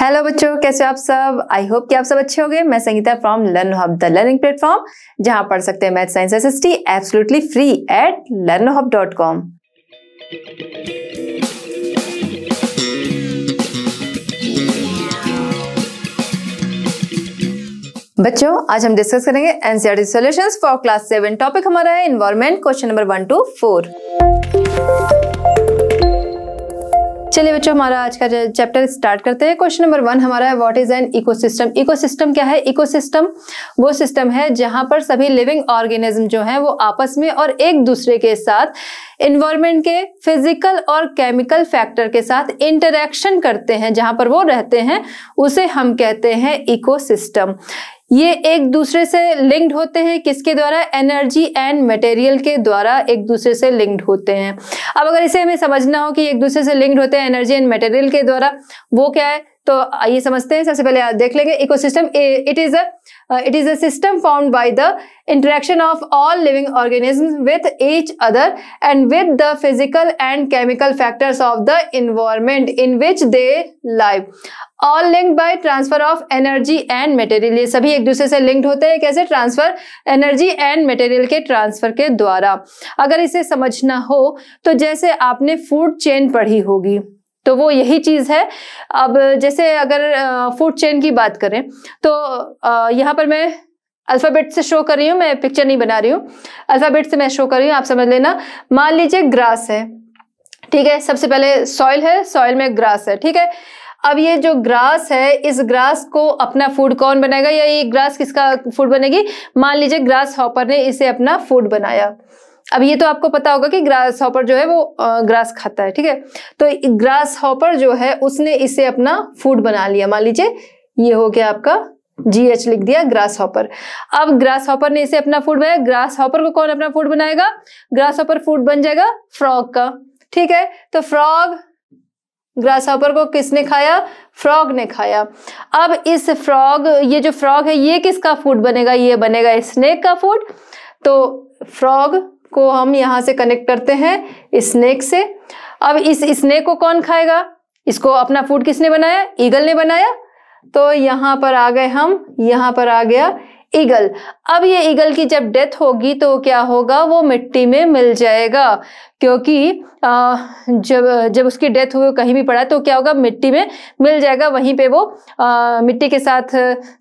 Hello बच्चों कैसे हो आप सब आई होप कि आप सब अच्छे होंगे मैं Sangeeta from learn hub the learning platform जहां पढ़ सकते हैं math science S S T absolutely free at learn hub dot com बच्चों आज हम डिस्कस करेंगे NCERT solutions for class seven topic हमारा है environment question number one two four चलिए बच्चों हमारा आज का चैप्टर स्टार्ट करते हैं क्वेश्चन नंबर वन हमारा है what is an ecosystem ecosystem क्या है इकोसिस्टम वो सिस्टम है जहां पर सभी लिविंग ऑर्गेनिज्म जो है वो आपस में और एक दूसरे के साथ इन्वायरमेंट के फिजिकल और केमिकल फैक्टर के साथ इंटरेक्शन करते हैं जहां पर वो रहते हैं उसे हम कहते हैं इको ये एक दूसरे से लिंक्ड होते हैं किसके द्वारा एनर्जी एंड मटेरियल के द्वारा एक दूसरे से लिंक्ड होते हैं अब अगर इसे हमें समझना हो कि एक दूसरे से लिंक्ड होते हैं एनर्जी एंड मटेरियल के द्वारा वो क्या है तो आइए समझते हैं सबसे पहले देख लेंगे ecosystem it is a it is a system formed by the interaction of all living organism with each other and with the physical and chemical factors of the environment in which they live all linked by transfer of energy and material ये सभी एक दूसरे से linked होते हैं कैसे transfer energy and material के transfer के द्वारा अगर इसे समझना हो तो जैसे आपने फूड चेन पढ़ी होगी तो वो यही चीज़ है अब जैसे अगर फूड चेन की बात करें तो यहाँ पर मैं अल्फ़ाबेट से शो कर रही हूँ मैं पिक्चर नहीं बना रही हूँ अल्फ़ाबेट से मैं शो कर रही हूँ आप समझ लेना मान लीजिए ग्रास है ठीक है सबसे पहले सॉइल है सॉइल में ग्रास है ठीक है अब ये जो ग्रास है इस ग्रास को अपना फूड कौन बनाएगा या ये ग्रास किसका फूड बनेगी मान लीजिए ग्रास हॉपर ने इसे अपना फूड बनाया अब ये तो आपको पता होगा कि ग्रास हॉपर जो है वो ग्रास खाता है ठीक है तो ग्रास हॉपर जो है उसने इसे अपना फूड बना लिया मान लीजिए ये हो गया आपका जी एच लिख दिया ग्रास हॉपर अब ग्रास हॉपर ने इसे अपना फूड बनाया ग्रास हॉपर को कौन अपना फूड बनाएगा ग्रास हॉपर फूड बन जाएगा फ्रॉग का ठीक है तो फ्रॉग ग्रास हॉपर को किसने खाया फ्रॉग ने खाया अब इस फ्रॉग ये जो फ्रॉग है ये किसका फूड बनेगा ये बनेगा स्नेक का फूड तो फ्रॉग को हम यहाँ से कनेक्ट करते हैं स्नेक से अब इस स्नेक को कौन खाएगा इसको अपना फूड किसने बनाया ईगल ने बनाया तो यहाँ पर आ गए हम यहाँ पर आ गया ईगल अब ये ईगल की जब डेथ होगी तो क्या होगा वो मिट्टी में मिल जाएगा क्योंकि जब जब उसकी डेथ हुई कहीं भी पड़ा तो क्या होगा मिट्टी में मिल जाएगा वहीं पे वो आ, मिट्टी के साथ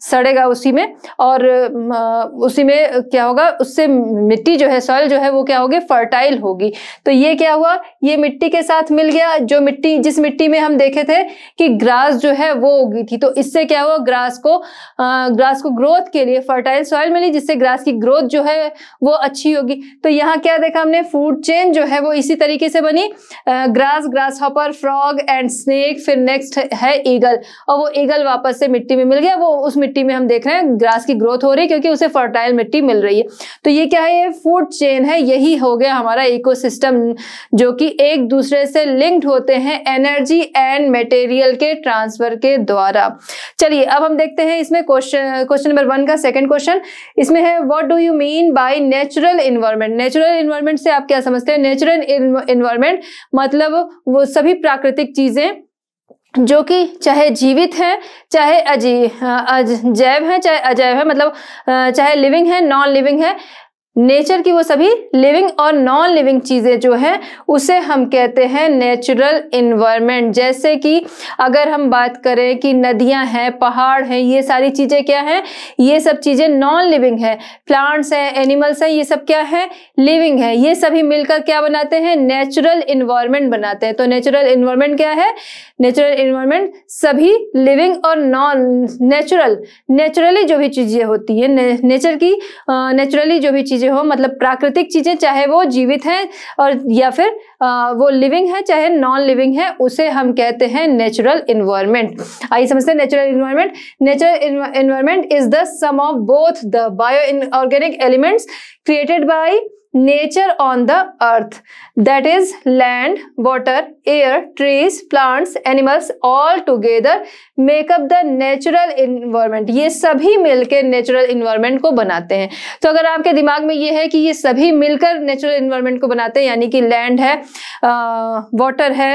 सड़ेगा उसी में और आ, उसी में क्या होगा उससे मिट्टी जो है सॉइल जो है वो क्या होगी फर्टाइल होगी तो ये क्या हुआ ये मिट्टी के साथ मिल गया जो मिट्टी जिस मिट्टी में हम देखे थे कि ग्रास जो है वो उगी थी तो इससे क्या हुआ ग्रास को आ, ग्रास को ग्रोथ के लिए फर्टाइल सॉइल मिली जिससे ग्रास की ग्रोथ जो है वो अच्छी होगी तो यहाँ क्या देखा हमने फूड चेन जो है वो इसी तरीके से बनी grass grasshopper frog and snake फिर नेक्स्ट है ईगल और वो ईगल वापस से मिट्टी में मिल गया वो उस मिट्टी में हम देख रहे हैं ग्रास की ग्रोथ हो रही है क्योंकि उसे फर्टाइल मिट्टी मिल रही है तो ये क्या है ये फूड चेन है यही हो गया हमारा इको जो कि एक दूसरे से लिंक्ड होते हैं एनर्जी एंड मटेरियल के ट्रांसफर के द्वारा चलिए अब हम देखते हैं इसमें क्वेश्चन क्वेश्चन नंबर वन का सेकंड क्वेश्चन इसमें है what do you mean by natural environment natural environment से आप क्या समझते हैं नेचुरल नेचुरल इन्वायरमेंट मतलब वो सभी प्राकृतिक चीज़ें जो कि चाहे जीवित है चाहे अजी अज जैव है चाहे अजैव है मतलब चाहे लिविंग है नॉन लिविंग है नेचर की वो सभी लिविंग और नॉन लिविंग चीज़ें जो हैं उसे हम कहते हैं नेचुरल इन्वायरमेंट जैसे कि अगर हम बात करें कि नदियां हैं पहाड़ हैं ये सारी चीज़ें क्या हैं ये सब चीज़ें नॉन लिविंग है प्लांट्स हैं एनिमल्स हैं ये सब क्या है लिविंग है ये सभी मिलकर क्या बनाते हैं नेचुरल इन्वायरमेंट बनाते हैं तो नेचुरल इन्वायरमेंट क्या है नेचुरल इन्वायरमेंट सभी लिविंग और नॉन नेचुरल नेचुरली जो भी चीज़ें होती है ने, नेचर की नेचुरली जो भी चीज़ें चीज़ें हो मतलब प्राकृतिक चीज़ें चाहे वो जीवित हैं और या फिर आ, वो लिविंग है चाहे नॉन लिविंग है उसे हम कहते हैं नेचुरल इन्वायरमेंट आइए समझते हैं natural environment natural environment is the sum of both the bio organic elements created by nature on the earth that is land water air trees plants animals all together make up the natural environment ये सभी मिलकर natural environment को बनाते हैं तो अगर आपके दिमाग में ये है कि ये सभी मिलकर नेचुरल इन्वायरमेंट को बनाते हैं यानी कि लैंड है वाटर है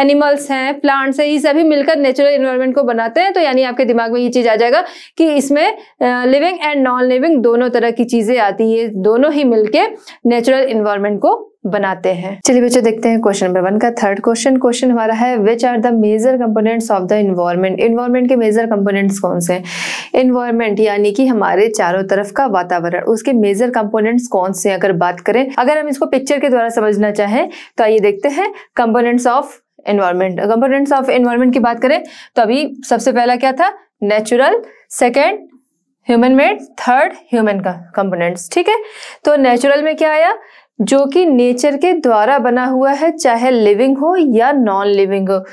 एनिमल्स हैं प्लांट्स हैं ये सभी मिलकर नेचुरल इन्वायरमेंट को बनाते हैं तो यानी आपके दिमाग में ये चीज़ आ जाएगा कि इसमें लिविंग एंड नॉन लिविंग दोनों तरह की चीज़ें आती है दोनों ही मिलकर नेचुरल इन्वायरमेंट को बनाते हैं चलिए बच्चों देखते हैं क्वेश्चन नंबर वन का थर्ड क्वेश्चन क्वेश्चन हमारा है which are the major components of the environment environment के मेजर कंपोनेंट्स कौन से हैं इन्वायरमेंट यानी कि हमारे चारों तरफ का वातावरण उसके मेजर कंपोनेंट्स कौन से अगर बात करें अगर हम इसको पिक्चर के द्वारा समझना चाहें तो आइए देखते हैं components of environment components of environment की बात करें तो अभी सबसे पहला क्या था natural second human made third human का कंपोनेंट्स ठीक है तो नेचुरल में क्या आया जो कि नेचर के द्वारा बना हुआ है चाहे लिविंग हो या नॉन लिविंग हो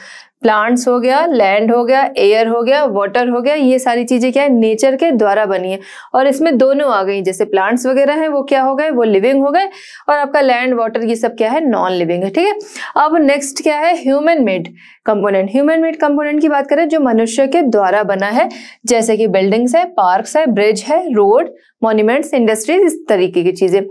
प्लांट्स हो गया लैंड हो गया एयर हो गया वाटर हो गया ये सारी चीज़ें क्या है नेचर के द्वारा बनी है और इसमें दोनों आ गई जैसे प्लांट्स वगैरह हैं वो क्या हो गए वो लिविंग हो गए और आपका लैंड वाटर ये सब क्या है नॉन लिविंग है ठीक है अब नेक्स्ट क्या है human made component human made component की बात करें जो मनुष्य के द्वारा बना है जैसे कि बिल्डिंग्स है पार्कस है ब्रिज है रोड मॉन्यूमेंट्स इंडस्ट्रीज इस तरीके की चीज़ें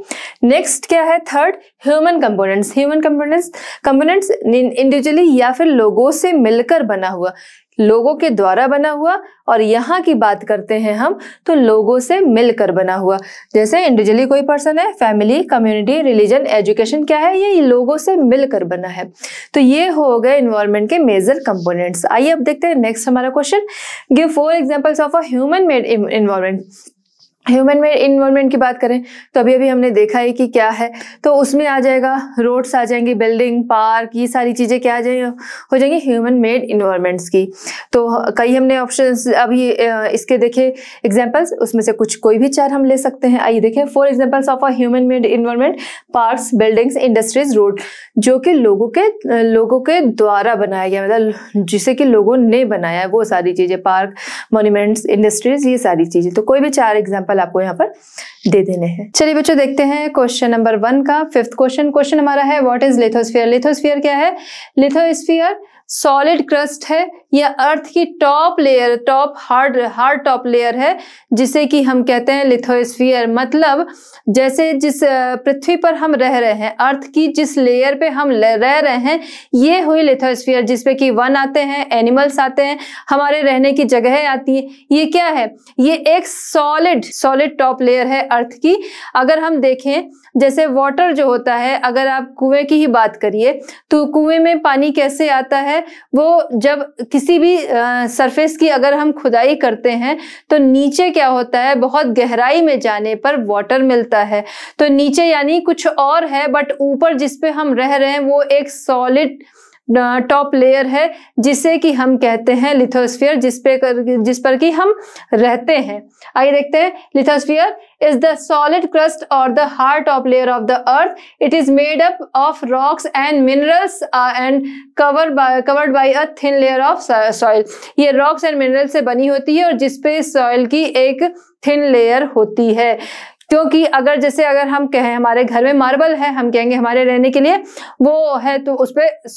नेक्स्ट क्या है third human components human components components individually या फिर लोगों से मिलकर बना हुआ लोगों के द्वारा बना हुआ और यहाँ की बात करते हैं हम तो लोगों से मिलकर बना हुआ जैसे इंडिविजुअली कोई पर्सन है फैमिली कम्युनिटी रिलीजन एजुकेशन क्या है ये लोगों से मिलकर बना है तो ये हो गए इन्वायरमेंट के मेजर कंपोनेंट्स आइए अब देखते हैं नेक्स्ट हमारा question give four examples of a human made environment human made environment की बात करें तो अभी अभी हमने देखा है कि क्या है तो उसमें आ जाएगा रोड्स आ जाएंगे बिल्डिंग पार्क ये सारी चीज़ें क्या आ जाएंगी हो जाएंगी ह्यूमन मेड इन्वायरमेंट्स की तो कई हमने ऑप्शन अभी इसके देखे एग्जाम्पल्स उसमें से कुछ कोई भी चार हम ले सकते हैं आइए देखें four examples of a human made environment parks buildings industries road जो कि लोगों के लोगों के द्वारा बनाया गया मतलब जिसे कि लोगों ने बनाया है वो सारी चीज़ें पार्क मोन्यूमेंट्स इंडस्ट्रीज ये सारी चीज़ें तो कोई भी चार एग्जाम्पल एग्जाम्पल आपको यहाँ पर दे देने हैं चलिए बच्चों देखते हैं क्वेश्चन नंबर वन का फिफ्थ क्वेश्चन क्वेश्चन हमारा है व्हाट इज लिथोस्फीयर लिथोस्फीयर क्या है लिथोस्फीयर सॉलिड क्रस्ट है यह अर्थ की top layer top hard hard top layer है जिसे कि हम कहते हैं लिथोस्फीयर मतलब जैसे जिस पृथ्वी पर हम रह रहे हैं अर्थ की जिस लेयर पे हम रह रहे हैं ये हुई लिथोस्फीयर जिसपे कि वन आते हैं एनिमल्स आते हैं हमारे रहने की जगह आती है ये क्या है ये एक सॉलिड सॉलिड टॉप लेयर है अर्थ की अगर हम देखें जैसे वाटर जो होता है अगर आप कुएं की ही बात करिए तो कुएं में पानी कैसे आता है वो जब किसी भी सरफेस की अगर हम खुदाई करते हैं तो नीचे क्या होता है बहुत गहराई में जाने पर वाटर मिलता है तो नीचे यानी कुछ और है बट ऊपर जिस पे हम रह रहे हैं वो एक सॉलिड टॉप लेयर है जिसे कि हम कहते हैं लिथोस्फियर जिस पे कर, जिस पर कि हम रहते हैं आइए देखते हैं lithosphere is the solid crust और the hard of layer of the earth it is made up of rocks and minerals and cover covered by a thin layer of soil ये रॉक्स एंड मिनरल से बनी होती है और जिसपे soil की एक थिन लेयर होती है क्योंकि अगर जैसे अगर हम कहें हमारे घर में मार्बल है हम कहेंगे हमारे रहने के लिए वो है तो उस पर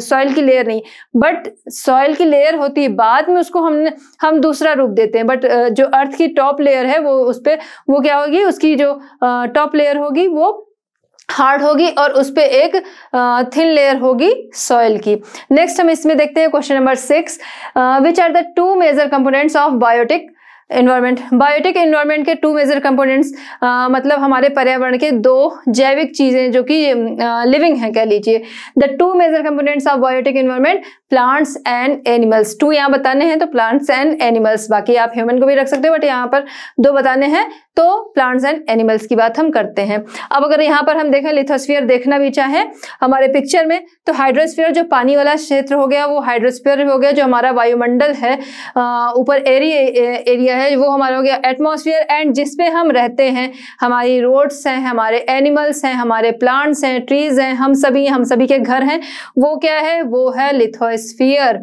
सॉइल की लेयर नहीं बट सॉइल की लेयर होती है बाद में उसको हम हम दूसरा रूप देते हैं बट जो अर्थ की टॉप लेयर है वो उस पर वो क्या होगी उसकी जो टॉप लेयर होगी वो हार्ड होगी और उस पर एक थिन लेयर होगी सॉइल की नेक्स्ट हम इसमें देखते हैं question number six which are the two major components of biotic environment biotic environment के टू मेजर कंपोनेंट्स मतलब हमारे पर्यावरण के दो जैविक चीज़ें जो कि लिविंग हैं कह लीजिए the two major components of biotic environment plants and animals two यहाँ बताने हैं तो प्लांट्स एंड एनिमल्स बाकी आप ह्यूमन को भी रख सकते हो बट यहाँ पर दो बताने हैं तो प्लांट्स एंड एनिमल्स की बात हम करते हैं अब अगर यहाँ पर हम देखें लिथोस्फियर देखना भी चाहें हमारे पिक्चर में तो हाइड्रोस्फियर जो पानी वाला क्षेत्र हो गया वो हाइड्रोस्फियर हो गया जो हमारा वायुमंडल है ऊपर एरी एरिया है वो हमारा हो गया एटमोसफियर एंड जिसपे हम रहते हैं हमारी रोड्स हैं हमारे एनिमल्स हैं हमारे प्लांट्स हैं ट्रीज हैं हम सभी हम सभी के घर हैं वो क्या है वो है लिथोस लिथोस्फियर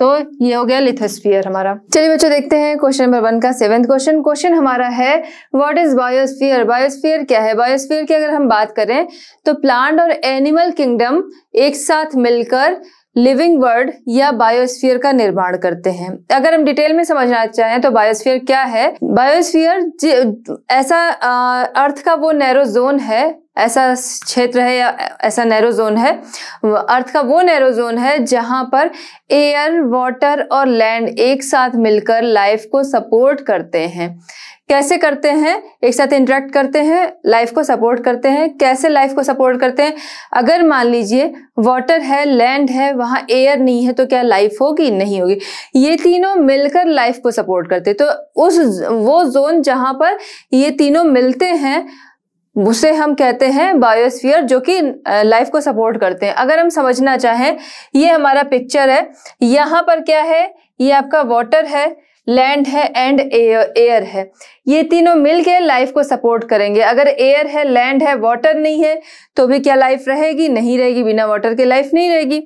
तो ये हो गया लिथोस्फियर हमारा चलिए बच्चों देखते हैं क्वेश्चन नंबर वन का सेवेंथ क्वेश्चन क्वेश्चन हमारा है व्हाट इज बायोस्फियर बायोस्फियर क्या है बायोस्फियर की अगर हम बात करें तो प्लांट और एनिमल किंगडम एक साथ मिलकर लिविंग वर्ड या बायोस्फीयर का निर्माण करते हैं अगर हम डिटेल में समझना चाहें तो बायोस्फीयर क्या है बायोस्फीयर ऐसा अर्थ का वो नैरो जोन है ऐसा क्षेत्र है या ऐसा नैरो जोन है अर्थ का वो नैरो जोन है जहाँ पर एयर वाटर और लैंड एक साथ मिलकर लाइफ को सपोर्ट करते हैं कैसे करते हैं एक साथ इंटरेक्ट करते हैं लाइफ को सपोर्ट करते हैं कैसे लाइफ को सपोर्ट करते हैं अगर मान लीजिए वाटर है लैंड है वहाँ एयर नहीं है तो क्या लाइफ होगी नहीं होगी ये तीनों मिलकर लाइफ को सपोर्ट करते तो उस वो जोन जहाँ पर ये तीनों मिलते हैं उसे हम कहते हैं बायोस्फीयर जो कि लाइफ को सपोर्ट करते हैं अगर हम समझना चाहें ये हमारा पिक्चर है यहाँ पर क्या है ये आपका वाटर है लैंड है एंड एयर एयर है ये तीनों मिलके लाइफ को सपोर्ट करेंगे अगर एयर है लैंड है वाटर नहीं है तो भी क्या लाइफ रहेगी नहीं रहेगी बिना वाटर के लाइफ नहीं रहेगी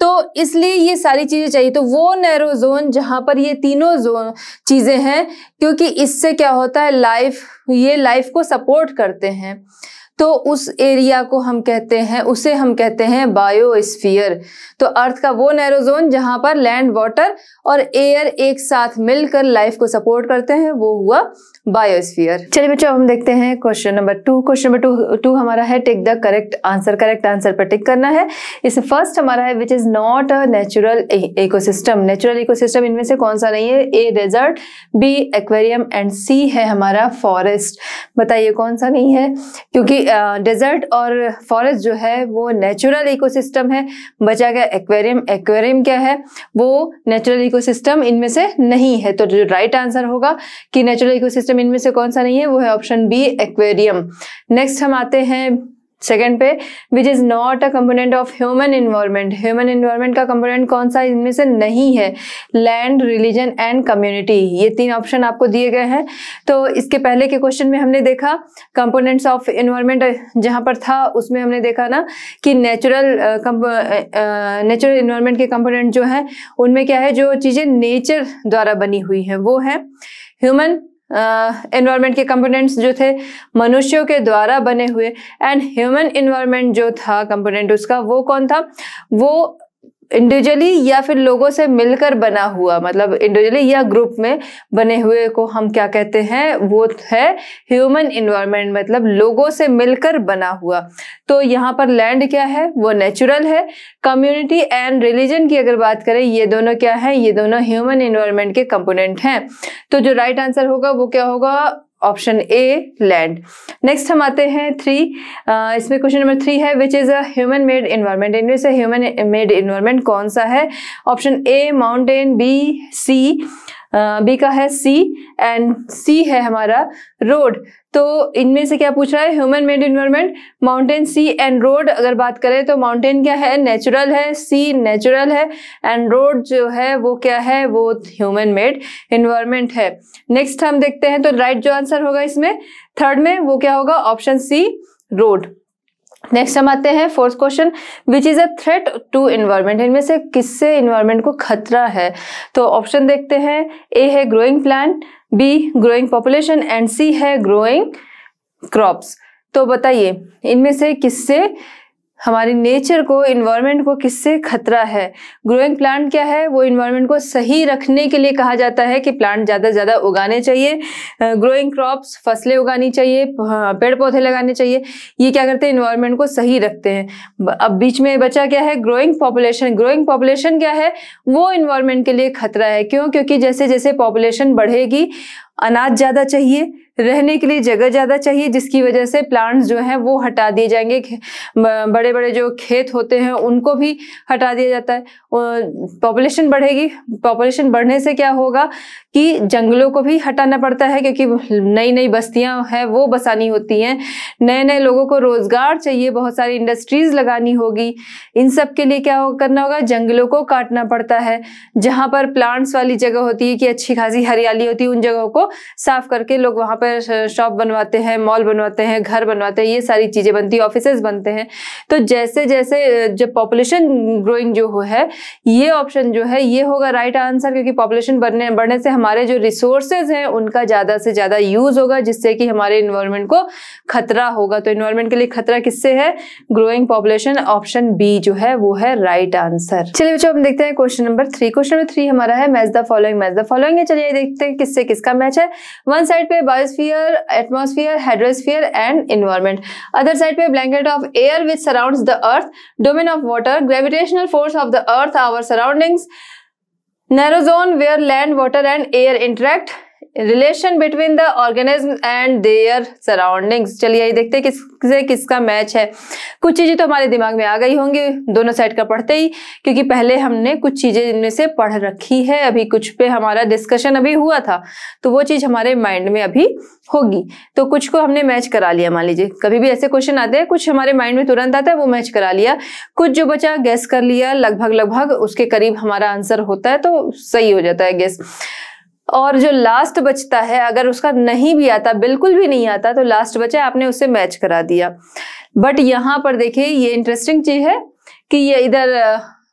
तो इसलिए ये सारी चीज़ें चाहिए तो वो नैरो जोन जहाँ पर ये तीनों जोन चीज़ें हैं क्योंकि इससे क्या होता है लाइफ ये लाइफ को सपोर्ट करते हैं तो उस एरिया को हम कहते हैं उसे हम कहते हैं बायोस्फीयर तो अर्थ का वो नैरोजोन जहां पर लैंड वाटर और एयर एक साथ मिलकर लाइफ को सपोर्ट करते हैं वो हुआ बायोस्फीयर चलिए बच्चों अब हम देखते हैं question number two question number two two हमारा है tick the correct answer correct answer पर टिक करना है इस फर्स्ट हमारा है which is not a natural ecosystem natural ecosystem इनमें से कौन सा नहीं है A desert B aquarium and C है हमारा फॉरेस्ट बताइए कौन सा नहीं है क्योंकि डेजर्ट और फॉरेस्ट जो है वो नेचुरल इको है बचा गया एक्वेरियम एक्वेरियम क्या है वो नेचुरल इको इनमें से नहीं है तो जो राइट आंसर होगा कि नेचुरल इको सिस्टम इनमें से कौन सा नहीं है वो है ऑप्शन बी एक्वेरियम नेक्स्ट हम आते हैं सेकेंड पे which is not a component of human environment human environment का कंपोनेंट कौन सा इनमें से नहीं है लैंड रिलीजन एंड कम्युनिटी ये तीन ऑप्शन आपको दिए गए हैं तो इसके पहले के क्वेश्चन में हमने देखा कंपोनेंट्स ऑफ इन्वायरमेंट जहां पर था उसमें हमने देखा ना कि नेचुरल नेचुरल इन्वायरमेंट के कंपोनेंट जो है उनमें क्या है जो चीज़ें नेचर द्वारा बनी हुई हैं वो है ह्यूमन एनवायरनमेंट के कंपोनेंट्स जो थे मनुष्यों के द्वारा बने हुए एंड ह्यूमन इन्वायरमेंट जो था कंपोनेंट उसका वो कौन था वो इंडिविजुअली या फिर लोगों से मिलकर बना हुआ मतलब इंडिविजुअली या ग्रुप में बने हुए को हम क्या कहते हैं वो है ह्यूमन इन्वायरमेंट मतलब लोगों से मिलकर बना हुआ तो यहाँ पर लैंड क्या है वो नेचुरल है कम्युनिटी एंड रिलीजन की अगर बात करें ये दोनों क्या है ये दोनों ह्यूमन इन्वायरमेंट के कंपोनेंट हैं तो जो राइट right आंसर होगा वो क्या होगा ऑप्शन ए लैंड नेक्स्ट हम आते हैं थ्री इसमें क्वेश्चन नंबर थ्री है which is human made environment इनमें से ह्यूमन मेड इन्वायरमेंट कौन सा है option A mountain B sea B का है सी एंड सी है हमारा रोड तो इनमें से क्या पूछ रहा है human made environment mountain sea and road अगर बात करें तो माउंटेन क्या है नेचुरल है सी नेचुरल है एंड रोड जो है वो क्या है वो ह्यूमन मेड इन्वायरमेंट है नेक्स्ट हम देखते हैं तो राइट right जो आंसर होगा इसमें थर्ड में वो क्या होगा ऑप्शन सी रोड नेक्स्ट हम आते हैं fourth question which is a threat to environment इनमें से किससे इन्वायरमेंट को खतरा है तो ऑप्शन देखते हैं ए है growing plant B growing population and C है ग्रोइंग क्रॉप्स तो बताइए इनमें से किससे हमारी नेचर को इन्वायरमेंट को किससे खतरा है ग्रोइंग प्लांट क्या है वो इन्वायरमेंट को सही रखने के लिए कहा जाता है कि प्लांट ज़्यादा से ज़्यादा उगाने चाहिए ग्रोइंग क्रॉप्स फसलें उगानी चाहिए हाँ, पेड़ पौधे लगाने चाहिए ये क्या करते हैं इन्वायरमेंट को सही रखते हैं अब बीच में बचा क्या है ग्रोइंग पॉपुलेशन ग्रोइंग पॉपुलेशन क्या है वो इन्वायरमेंट के लिए खतरा है क्यों क्योंकि जैसे जैसे पॉपुलेशन बढ़ेगी अनाज ज़्यादा चाहिए रहने के लिए जगह ज़्यादा चाहिए जिसकी वजह से प्लांट्स जो हैं वो हटा दिए जाएंगे बड़े बड़े जो खेत होते हैं उनको भी हटा दिया जाता है पॉपुलेशन बढ़ेगी पॉपुलेशन बढ़ने से क्या होगा कि जंगलों को भी हटाना पड़ता है क्योंकि नई नई बस्तियां हैं वो बसानी होती हैं नए नए लोगों को रोज़गार चाहिए बहुत सारी इंडस्ट्रीज़ लगानी होगी इन सब के लिए क्या हो, करना होगा जंगलों को काटना पड़ता है जहाँ पर प्लांट्स वाली जगह होती है कि अच्छी खासी हरियाली होती है उन जगहों को साफ करके लोग वहाँ पर पर शॉप बनवाते हैं मॉल बनवाते हैं घर बनवाते हैं ये सारी चीज़ें बनती है ऑफिस बनते हैं तो जैसे जैसे जब पॉपुलेशन ग्रोइंग जो हो है ये ऑप्शन जो है ये होगा राइट आंसर क्योंकि पॉपुलेशन बढ़ने बढ़ने से हमारे जो रिसोर्सेज हैं उनका ज़्यादा से ज़्यादा यूज़ होगा जिससे कि हमारे इन्वायरमेंट को खतरा होगा तो इन्वायरमेंट के लिए खतरा किससे है ग्रोइंग पॉपुलेशन ऑप्शन बी जो है वो है राइट आंसर चलिए बच्चों हम देखते हैं question number three question number three हमारा है match the following match the following चलिए देखते हैं किससे किसका मैच है वन साइड पे बाईस atmosphere hydrosphere and environment other side by blanket of air which surrounds the earth domain of water gravitational force of the earth our surroundings narrow zone where land water and air interact relation between the organism and their surroundings चलिए यही देखते हैं किससे किसका match है कुछ चीज़ें तो हमारे दिमाग में आ गई होंगी दोनों साइड का पढ़ते ही क्योंकि पहले हमने कुछ चीज़ें इनमें से पढ़ रखी है अभी कुछ पे हमारा डिस्कशन अभी हुआ था तो वो चीज़ हमारे माइंड में अभी होगी तो कुछ को हमने मैच करा लिया मान लीजिए कभी भी ऐसे क्वेश्चन आते हैं कुछ हमारे माइंड में तुरंत आता है वो मैच करा लिया कुछ जो बचा गैस कर लिया लगभग लगभग उसके करीब हमारा आंसर होता है तो सही हो जाता है गैस और जो लास्ट बचता है अगर उसका नहीं भी आता बिल्कुल भी नहीं आता तो लास्ट बचा आपने उससे मैच करा दिया बट यहाँ पर देखिए ये इंटरेस्टिंग चीज़ है कि ये इधर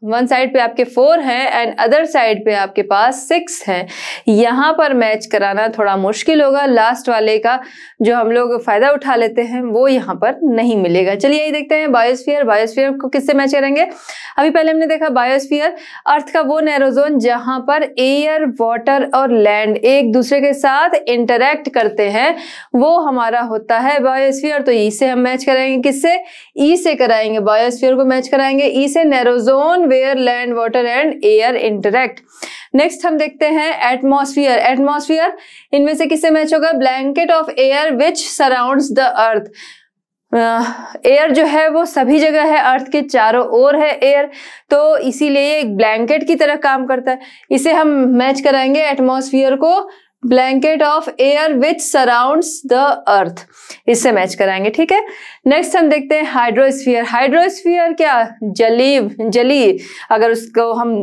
वन साइड पे आपके फोर हैं एंड अदर साइड पे आपके पास सिक्स हैं यहाँ पर मैच कराना थोड़ा मुश्किल होगा लास्ट वाले का जो हम लोग फ़ायदा उठा लेते हैं वो यहाँ पर नहीं मिलेगा चलिए यही देखते हैं बायोस्फीयर बायोस्फीयर को किससे मैच करेंगे अभी पहले हमने देखा बायोस्फीयर अर्थ का वो नैरोजोन जहाँ पर एयर वाटर और लैंड एक दूसरे के साथ इंटरेक्ट करते हैं वो हमारा होता है बायोस्फीयर तो ई e से हम मैच कराएंगे किससे ई e से कराएंगे बायोस्फीयर को मैच कराएंगे ई e से narrow zone where land water and air interact next हम देखते हैं एटमोसफियर एटमोसफियर इनमें से किससे मैच होगा blanket of air which surround the earth air uh, जो है वो सभी जगह है अर्थ के चारों ओर है एयर तो इसीलिए एक ब्लैंकेट की तरह काम करता है इसे हम मैच कराएंगे एटमॉस्फेयर को blanket of air which surrounds the earth इससे मैच कराएंगे ठीक है नेक्स्ट हम देखते हैं हाइड्रोस्फीयर हाइड्रोस्फीयर क्या जली जली अगर उसको हम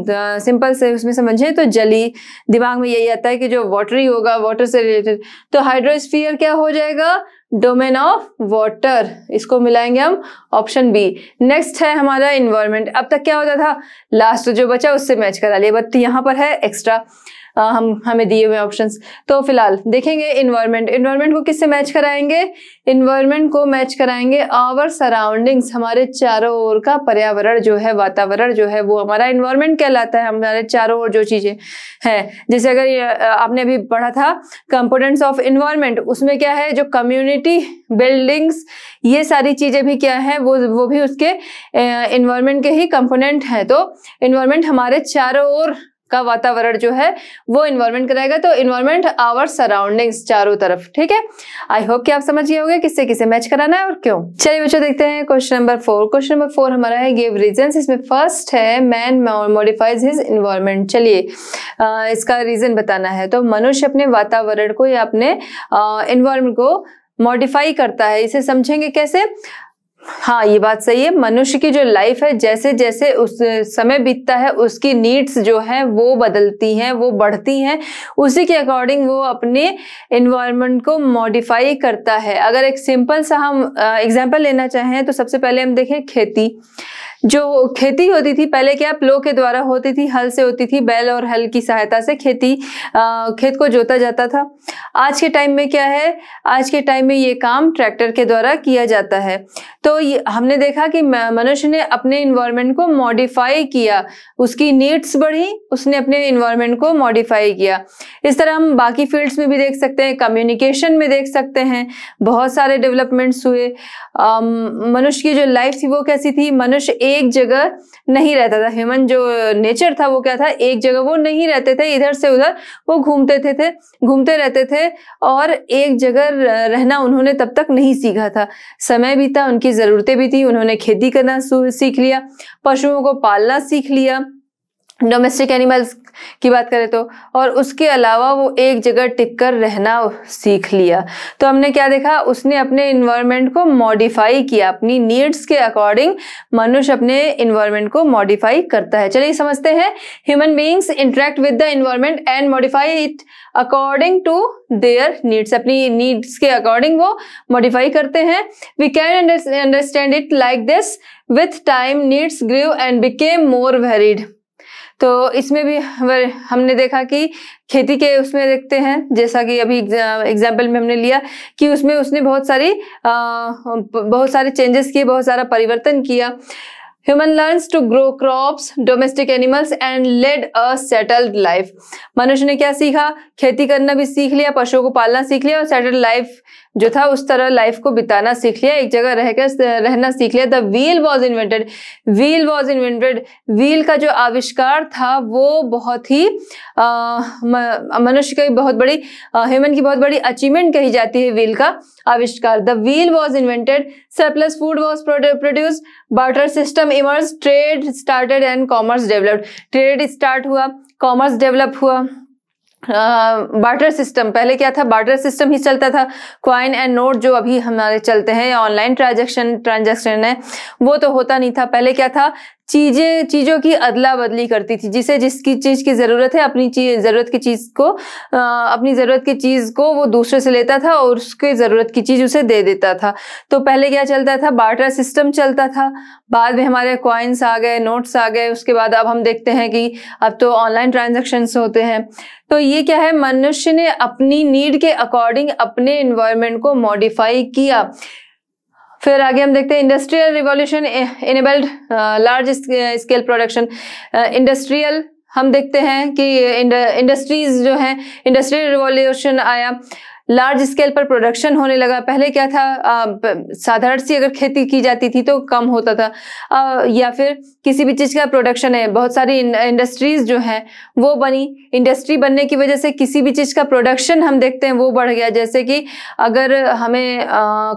सिंपल से उसमें समझें तो जली दिमाग में यही आता है कि जो वाटरी होगा वाटर से रिलेटेड तो हाइड्रोस्फीयर क्या हो जाएगा डोमेन ऑफ वाटर इसको मिलाएंगे हम ऑप्शन बी नेक्स्ट है हमारा इन्वायरमेंट अब तक क्या होता था लास्ट जो बचा उससे मैच करा लिया बट यहाँ पर है एक्स्ट्रा हम हमें दिए हुए ऑप्शंस तो फिलहाल देखेंगे इन्वायरमेंट इन्वायरमेंट को किससे मैच कराएंगे इन्वायरमेंट को मैच कराएंगे आवर सराउंडिंग्स हमारे चारों ओर का पर्यावरण जो है वातावरण जो है वो हमारा इन्वायरमेंट कहलाता है हमारे चारों ओर जो चीज़ें हैं जैसे अगर आपने अभी पढ़ा था कंपोनेंट्स ऑफ इन्वायरमेंट उसमें क्या है जो कम्युनिटी बिल्डिंग्स ये सारी चीज़ें भी क्या है वो वो भी उसके इन्वायरमेंट के ही कंपोनेंट हैं तो इन्वायरमेंट हमारे चारों ओर का वातावरण जो है वो इन्वायरमेंट कराएगा तो इन्वायरमेंट आवर सराउंडिंग्स चारों तरफ ठीक है आई होप कि आप समझ गए होंगे किससे किसे मैच कराना है और क्यों चलिए बच्चों देखते हैं question number four question number four हमारा है गिव रीजन इसमें फर्स्ट है मैन मॉडिफाइज हिज इन्वायरमेंट चलिए इसका रीजन बताना है तो मनुष्य अपने वातावरण को या अपने इन्वायरमेंट को मॉडिफाई करता है इसे समझेंगे कैसे हाँ ये बात सही है मनुष्य की जो लाइफ है जैसे जैसे उस समय बीतता है उसकी नीड्स जो हैं वो बदलती हैं वो बढ़ती हैं उसी के अकॉर्डिंग वो अपने इन्वायरमेंट को मॉडिफाई करता है अगर एक सिंपल सा हम एग्जांपल लेना चाहें तो सबसे पहले हम देखें खेती जो खेती होती थी पहले क्या प्लो के द्वारा होती थी हल से होती थी बैल और हल की सहायता से खेती आ, खेत को जोता जाता था आज के टाइम में क्या है आज के टाइम में ये काम ट्रैक्टर के द्वारा किया जाता है तो हमने देखा कि मनुष्य ने अपने इन्वायरमेंट को मॉडिफाई किया उसकी नीड्स बढ़ी उसने अपने इन्वायरमेंट को मॉडिफाई किया इस तरह हम बाकी फील्ड्स में भी देख सकते हैं कम्युनिकेशन में देख सकते हैं बहुत सारे डेवलपमेंट्स हुए मनुष्य की जो लाइफ थी वो कैसी थी मनुष्य एक जगह नहीं रहता था ह्यूमन जो नेचर था वो क्या था एक जगह वो नहीं रहते थे इधर से उधर वो घूमते थे थे घूमते रहते थे और एक जगह रहना उन्होंने तब तक नहीं सीखा था समय भी था उनकी ज़रूरतें भी थी उन्होंने खेती करना सीख लिया पशुओं को पालना सीख लिया डोमेस्टिक एनिमल्स की बात करें तो और उसके अलावा वो एक जगह टिक कर रहना सीख लिया तो हमने क्या देखा उसने अपने इन्वायरमेंट को मॉडिफाई किया अपनी नीड्स के अकॉर्डिंग मनुष्य अपने इन्वायरमेंट को मॉडिफाई करता है चलिए समझते हैं human beings interact with the environment and modify it according to their needs अपनी नीड्स के अकॉर्डिंग वो मॉडिफाई करते हैं we can understand it like this with time needs grew and became more varied तो इसमें भी हमने देखा कि खेती के उसमें देखते हैं जैसा कि अभी एग्जाम्पल में हमने लिया कि उसमें उसने बहुत सारी आ, बहुत सारे चेंजेस किए बहुत सारा परिवर्तन किया human learns to grow crops domestic animals and led a settled life मनुष्य ने क्या सीखा खेती करना भी सीख लिया पशुओं को पालना सीख लिया और सेटल्ड लाइफ जो था उस तरह लाइफ को बिताना सीख लिया एक जगह रहकर रहना सीख लिया the wheel was invented wheel was invented wheel का जो आविष्कार था वो बहुत ही मनुष्य की बहुत बड़ी ह्यूमन की बहुत बड़ी अचीवमेंट कही जाती है व्हील का आविष्कार the wheel was invented surplus food was produce barter system emerged trade started and commerce developed trade start हुआ कॉमर्स डेवलप हुआ बार्टर uh, सिस्टम पहले क्या था बार्टर सिस्टम ही चलता था क्वाइन एंड नोट जो अभी हमारे चलते हैं ऑनलाइन ट्रांजैक्शन ट्रांजैक्शन है वो तो होता नहीं था पहले क्या था चीजें चीजों की अदला बदली करती थी जिसे जिसकी चीज की जरूरत है अपनी चीज जरूरत की चीज को आ, अपनी जरूरत की चीज को वो दूसरे से लेता था और उसके जरूरत की चीज उसे दे देता था तो पहले क्या चलता था बार्टर सिस्टम चलता था बाद में हमारे कॉइन्स आ गए नोट्स आ गए उसके बाद अब हम देखते हैं कि अब तो ऑनलाइन ट्रांजेक्शन्स होते हैं तो ये क्या है मनुष्य ने अपनी नीड के अकॉर्डिंग अपने इन्वायरमेंट को मॉडिफाई किया फिर आगे हम देखते हैं industrial revolution enabled large scale production industrial हम देखते हैं कि इंडस्ट्रीज जो है इंडस्ट्रियल रिवॉल्यूशन आया लार्ज स्केल पर प्रोडक्शन होने लगा पहले क्या था साधारण सी अगर खेती की जाती थी तो कम होता था आ, या फिर किसी भी चीज़ का प्रोडक्शन है बहुत सारी इंडस्ट्रीज जो हैं वो बनी इंडस्ट्री बनने की वजह से किसी भी चीज़ का प्रोडक्शन हम देखते हैं वो बढ़ गया जैसे कि अगर हमें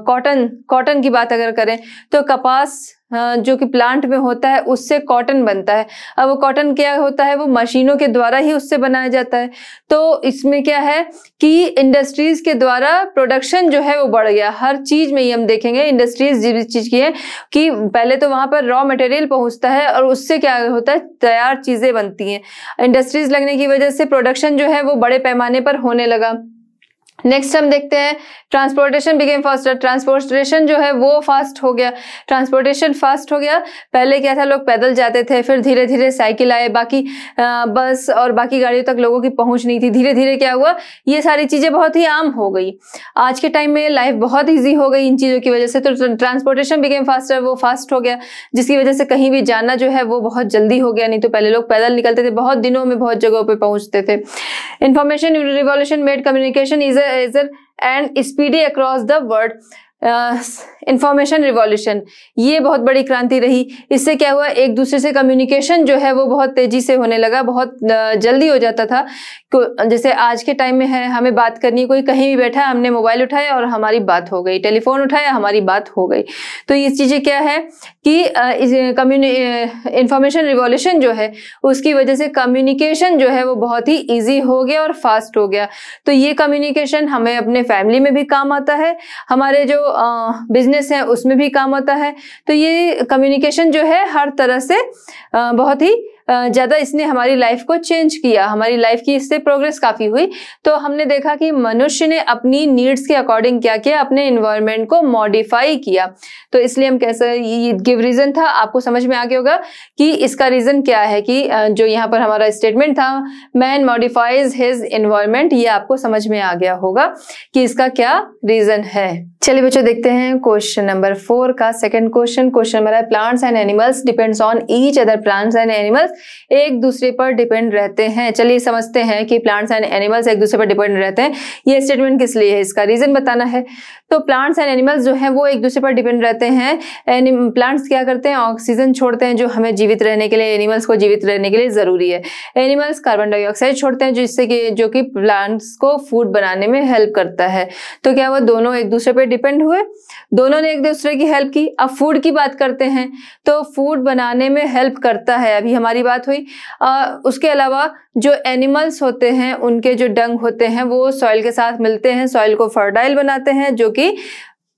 कॉटन कॉटन की बात अगर करें तो कपास हाँ, जो कि प्लांट में होता है उससे कॉटन बनता है अब वो कॉटन क्या होता है वो मशीनों के द्वारा ही उससे बनाया जाता है तो इसमें क्या है कि इंडस्ट्रीज के द्वारा प्रोडक्शन जो है वो बढ़ गया हर चीज में ही हम देखेंगे इंडस्ट्रीज जिस चीज की है कि पहले तो वहां पर रॉ मटेरियल पहुंचता है और उससे क्या होता है तैयार चीजें बनती हैं इंडस्ट्रीज लगने की वजह से प्रोडक्शन जो है वो बड़े पैमाने पर होने लगा नेक्स्ट हम देखते हैं ट्रांसपोर्टेशन बिगेम फास्टर ट्रांसपोर्टेशन जो है वो फास्ट हो गया ट्रांसपोर्टेशन फास्ट हो गया पहले क्या था लोग पैदल जाते थे फिर धीरे धीरे साइकिल आए बाकी आ, बस और बाकी गाड़ियों तक लोगों की पहुंच नहीं थी धीरे धीरे क्या हुआ ये सारी चीज़ें बहुत ही आम हो गई आज के टाइम में लाइफ बहुत ईजी हो गई इन चीज़ों की वजह से तो ट्रांसपोर्टेशन बिगेम फास्टर वो फास्ट हो गया जिसकी वजह से कहीं भी जाना जो है वो बहुत जल्दी हो गया नहीं तो पहले लोग पैदल निकलते थे बहुत दिनों में बहुत जगहों पर पहुँचते थे Information revolution made communication easier, easier and speedy across the world. Information uh, revolution ये बहुत बड़ी क्रांति रही इससे क्या हुआ एक दूसरे से कम्युनिकेशन जो है वो बहुत तेजी से होने लगा बहुत जल्दी हो जाता था जैसे आज के टाइम में है हमें बात करनी कोई कहीं भी बैठा हमने मोबाइल उठाया और हमारी बात हो गई टेलीफोन उठाया हमारी बात हो गई तो ये चीज़ें क्या है कि कम्युनि इंफॉर्मेशन रिवॉल्यूशन जो है उसकी वजह से कम्युनिकेशन जो है वो बहुत ही ईजी हो गया और फास्ट हो गया तो ये कम्युनिकेशन हमें अपने फैमिली में भी काम आता है हमारे जो बिजनेस है उसमें भी काम होता है तो ये कम्युनिकेशन जो है हर तरह से बहुत ही ज़्यादा इसने हमारी लाइफ को चेंज किया हमारी लाइफ की इससे प्रोग्रेस काफ़ी हुई तो हमने देखा कि मनुष्य ने अपनी नीड्स के अकॉर्डिंग क्या किया अपने इन्वायरमेंट को मॉडिफाई किया तो इसलिए हम कैसे ये गिव रीज़न था आपको समझ में आ गया होगा कि इसका रीज़न क्या है कि जो यहाँ पर हमारा स्टेटमेंट था मैन मॉडिफाइज हिज इन्वायरमेंट ये आपको समझ में आ गया होगा कि इसका क्या रीज़न है चलिए बच्चों देखते हैं क्वेश्चन नंबर फोर का सेकंड क्वेश्चन क्वेश्चन नंबर है plants and animals depends on each other plants and animals animals एक दूसरे पर डिपेंड रहते हैं चलिए समझते हैं कि प्लांट्स एंड एनिमल्स एक दूसरे पर डिपेंड रहते हैं ये स्टेटमेंट किस लिए है इसका रीजन बताना है तो प्लांट्स एंड एनिमल्स जो है वो एक दूसरे पर डिपेंड रहते हैं प्लांट्स क्या करते हैं ऑक्सीजन छोड़ते हैं जो हमें जीवित रहने के लिए एनिमल्स को जीवित रहने के लिए ज़रूरी है एनिमल्स कार्बन डाइऑक्साइड छोड़ते हैं जिससे कि जो कि प्लांट्स को फूड बनाने में हेल्प करता है तो क्या वो दोनों एक दूसरे पर डिपेंड हुए दोनों ने एक दूसरे की हेल्प की अब फूड की बात करते हैं तो फूड बनाने में हेल्प करता है अभी हमारी बात हुई आ, उसके अलावा जो एनिमल्स होते हैं उनके जो डंग होते हैं वो सॉइल के साथ मिलते हैं सॉइल को फर्टाइल बनाते हैं जो कि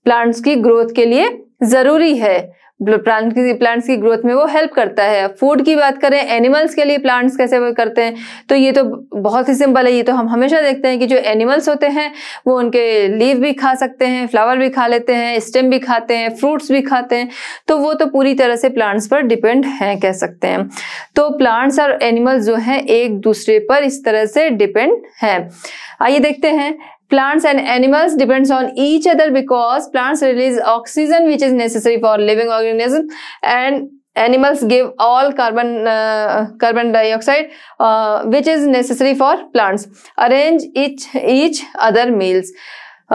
प्लांट्स की ग्रोथ के लिए ज़रूरी है प्लांट की प्लांट्स की ग्रोथ में वो हेल्प करता है फूड की बात करें एनिमल्स के लिए प्लांट्स कैसे वो करते हैं तो ये तो बहुत ही सिंपल है ये तो हम हमेशा देखते हैं कि जो एनिमल्स होते हैं वो उनके लीव भी खा सकते हैं फ्लावर भी खा लेते हैं स्टेम भी खाते हैं फ्रूट्स भी खाते हैं तो वो तो पूरी तरह से प्लांट्स पर डिपेंड हैं कह सकते हैं तो प्लांट्स और एनिमल्स जो हैं एक दूसरे पर इस तरह से डिपेंड हैं आइए देखते हैं plants and animals depends on each other because plants release oxygen which is necessary for living organism and animals give all carbon uh, carbon dioxide uh, which is necessary for plants arrange each each other meals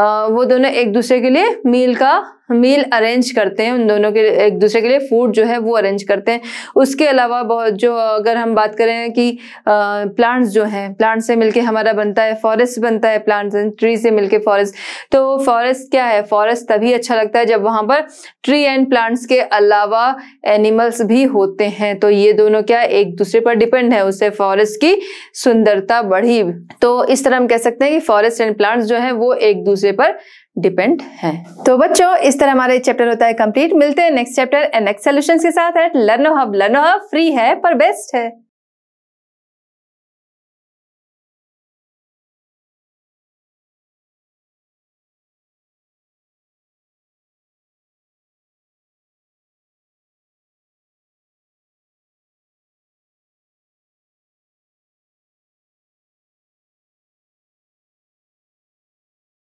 uh, वो दोनों एक दूसरे के लिए मील का मील arrange करते हैं उन दोनों के एक दूसरे के लिए फूड जो है वो अरेंज करते हैं उसके अलावा बहुत जो अगर हम बात करें कि प्लांट्स जो हैं प्लांट्स से मिलके हमारा बनता है फॉरेस्ट बनता है प्लांट्स एंड ट्री से मिलके फॉरेस्ट तो फॉरेस्ट क्या है फॉरेस्ट तभी अच्छा लगता है जब वहाँ पर ट्री एंड प्लांट्स के अलावा एनिमल्स भी होते हैं तो ये दोनों क्या एक दूसरे पर डिपेंड है उससे फॉरेस्ट की सुंदरता बढ़ी तो इस तरह हम कह सकते हैं कि फॉरेस्ट एंड प्लांट्स जो है वो एक दूसरे पर डिपेंड है तो बच्चों इस तरह हमारा चैप्टर होता है कंप्लीट मिलते हैं next chapter and next solution के साथ Learno Hub Learno Hub free है पर बेस्ट है